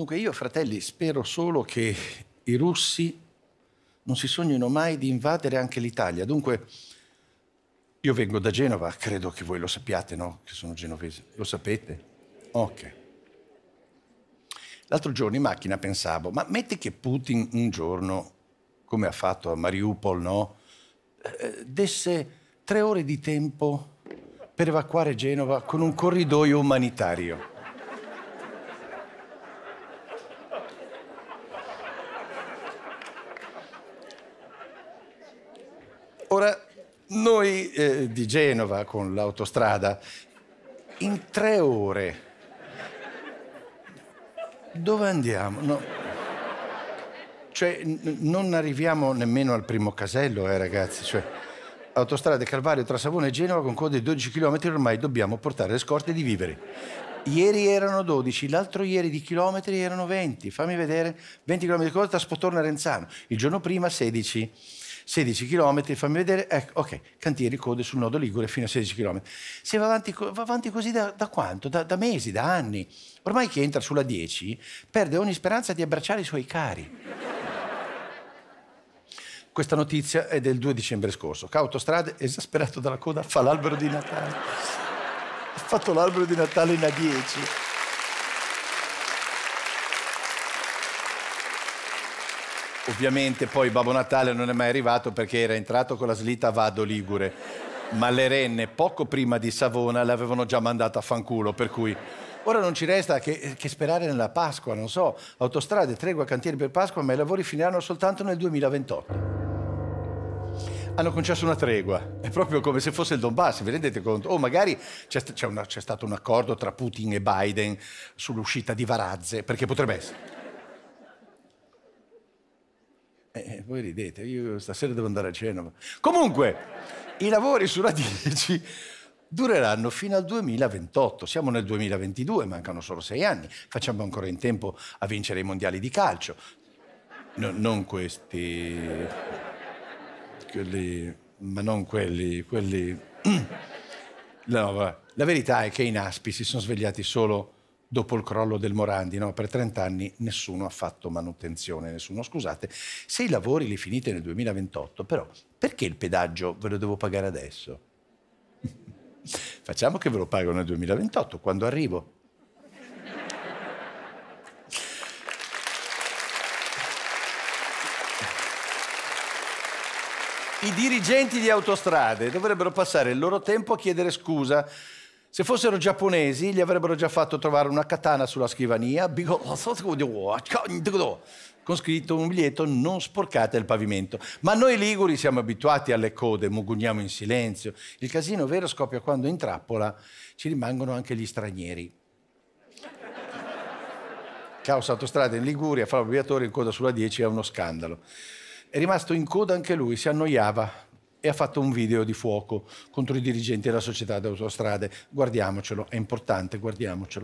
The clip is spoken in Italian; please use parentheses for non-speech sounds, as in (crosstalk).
Dunque io, fratelli, spero solo che i russi non si sognino mai di invadere anche l'Italia. Dunque, io vengo da Genova, credo che voi lo sappiate, no? Che sono genovese. Lo sapete? Ok. L'altro giorno in macchina pensavo, ma metti che Putin un giorno, come ha fatto a Mariupol, no? Eh, desse tre ore di tempo per evacuare Genova con un corridoio umanitario. noi eh, di Genova con l'autostrada in tre ore. Dove andiamo? No. Cioè, non arriviamo nemmeno al primo casello, eh, ragazzi. Cioè, autostrada Calvario tra Savona e Genova con coda di 12 km ormai dobbiamo portare le scorte di viveri. Ieri erano 12, l'altro ieri di chilometri erano 20. Fammi vedere, 20 km di coda da Spotorno e Renzano. Il giorno prima 16 16 km, fammi vedere, ecco, ok, cantieri, code sul nodo Ligure fino a 16 km. Se va avanti, va avanti così da, da quanto? Da, da mesi, da anni. Ormai chi entra sulla 10 perde ogni speranza di abbracciare i suoi cari. Questa notizia è del 2 dicembre scorso. Cautostrade, esasperato dalla coda, fa l'albero di Natale. ha fatto l'albero di Natale in A10. Ovviamente poi Babbo Natale non è mai arrivato perché era entrato con la slitta Vado Ligure, ma le renne poco prima di Savona l'avevano già mandata a fanculo, per cui ora non ci resta che, che sperare nella Pasqua, non so, autostrade, tregua, cantieri per Pasqua, ma i lavori finiranno soltanto nel 2028 hanno concesso una tregua. È proprio come se fosse il Donbass, vi rendete conto? O magari c'è, stato un accordo tra Putin e Biden sull'uscita di Varazze, perché potrebbe essere. Eh, eh, voi ridete, io stasera devo andare a cena. Comunque, i lavori sulla 10 dureranno fino al 2028. Siamo nel 2022, mancano solo sei anni. Facciamo ancora in tempo a vincere i mondiali di calcio. No, non questi... Quelli... Ma non quelli... quelli... (clears throat) No, la verità è che i Naspi si sono svegliati solo dopo il crollo del Morandi, no? per 30 anni nessuno ha fatto manutenzione, nessuno, scusate, se i lavori li finite nel 2028, però perché il pedaggio ve lo devo pagare adesso? (laughs) Facciamo che ve lo pago nel 2028, quando arrivo. I dirigenti di autostrade dovrebbero passare il loro tempo a chiedere scusa se fossero giapponesi, gli avrebbero già fatto trovare una katana sulla scrivania ah, con scritto un biglietto non sporcate il pavimento. Ma noi liguri siamo abituati alle code, mugugniamo in silenzio. Il casino vero scoppia quando in trappola ci rimangono anche gli stranieri. Caos autostrada in Liguria, fa l'obbligatore in coda sulla 10 è uno scandalo. È rimasto in coda anche lui, si annoiava, e ha fatto un video di fuoco contro i dirigenti della società d'autostrade. Guardiamocelo, è importante, guardiamocelo.